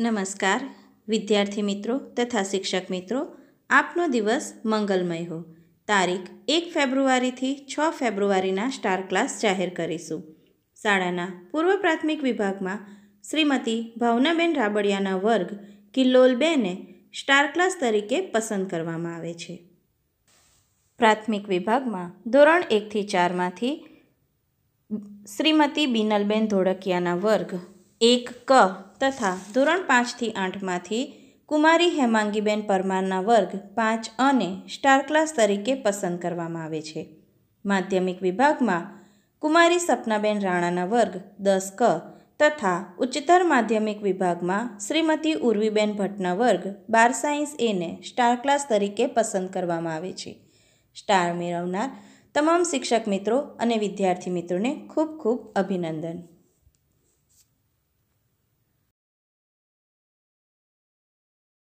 નમસ્કાર વિદ્યાર્થી મિત્રો તથા શિક્ષક મિત્રો આપનો દિવસ મંગલમય હો તારીખ એક ફેબ્રુઆરીથી છ ફેબ્રુઆરીના સ્ટાર ક્લાસ જાહેર કરીશું શાળાના પૂર્વ પ્રાથમિક વિભાગમાં શ્રીમતી ભાવનાબેન રાબડિયાના વર્ગ કિલ્લોલબેને સ્ટાર ક્લાસ તરીકે પસંદ કરવામાં આવે છે પ્રાથમિક વિભાગમાં ધોરણ એકથી ચારમાંથી શ્રીમતી બિનલબેન ધોળકિયાના વર્ગ એક ક તથા ધોરણ પાંચથી આઠમાંથી કુમારી હેમાંગીબેન પરમારના વર્ગ પાંચ અને સ્ટાર ક્લાસ તરીકે પસંદ કરવામાં આવે છે માધ્યમિક વિભાગમાં કુમારી સપનાબેન રાણાના વર્ગ દસ ક તથા ઉચ્ચતર માધ્યમિક વિભાગમાં શ્રીમતી ઉર્વીબેન ભટ્ટના વર્ગ બાર સાયન્સ એને સ્ટાર ક્લાસ તરીકે પસંદ કરવામાં આવે છે સ્ટાર મેળવનાર તમામ શિક્ષક મિત્રો અને વિદ્યાર્થી મિત્રોને ખૂબ ખૂબ અભિનંદન